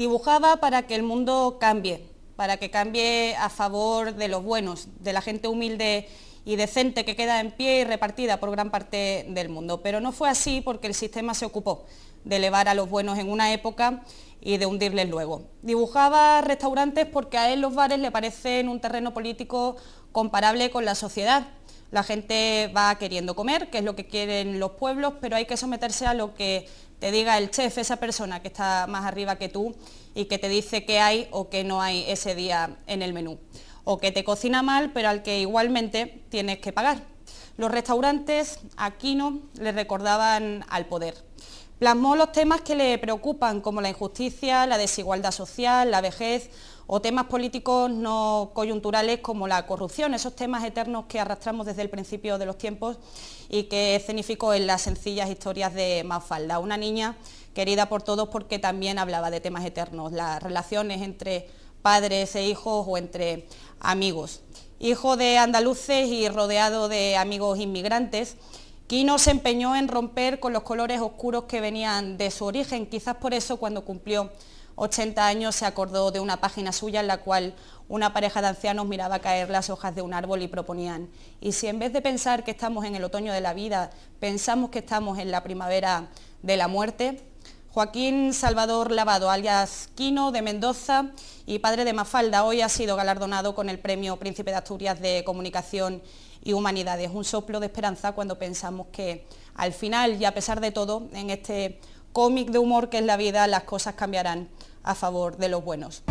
dibujaba para que el mundo cambie, para que cambie a favor de los buenos, de la gente humilde y decente que queda en pie y repartida por gran parte del mundo. Pero no fue así porque el sistema se ocupó de elevar a los buenos en una época y de hundirles luego. Dibujaba restaurantes porque a él los bares le parecen un terreno político comparable con la sociedad. La gente va queriendo comer, que es lo que quieren los pueblos, pero hay que someterse a lo que te diga el chef, esa persona que está más arriba que tú y que te dice qué hay o qué no hay ese día en el menú o que te cocina mal, pero al que igualmente tienes que pagar. Los restaurantes aquí no le recordaban al poder. Plasmó los temas que le preocupan, como la injusticia, la desigualdad social, la vejez o temas políticos no coyunturales como la corrupción, esos temas eternos que arrastramos desde el principio de los tiempos y que escenificó en las sencillas historias de Mafalda, una niña querida por todos porque también hablaba de temas eternos, las relaciones entre padres e hijos o entre amigos. Hijo de andaluces y rodeado de amigos inmigrantes, Quino se empeñó en romper con los colores oscuros que venían de su origen. Quizás por eso cuando cumplió 80 años se acordó de una página suya en la cual una pareja de ancianos miraba caer las hojas de un árbol y proponían, y si en vez de pensar que estamos en el otoño de la vida, pensamos que estamos en la primavera de la muerte, Joaquín Salvador Lavado, alias Quino de Mendoza y padre de Mafalda, hoy ha sido galardonado con el Premio Príncipe de Asturias de Comunicación y Humanidades. Un soplo de esperanza cuando pensamos que al final y a pesar de todo, en este cómic de humor que es la vida, las cosas cambiarán a favor de los buenos.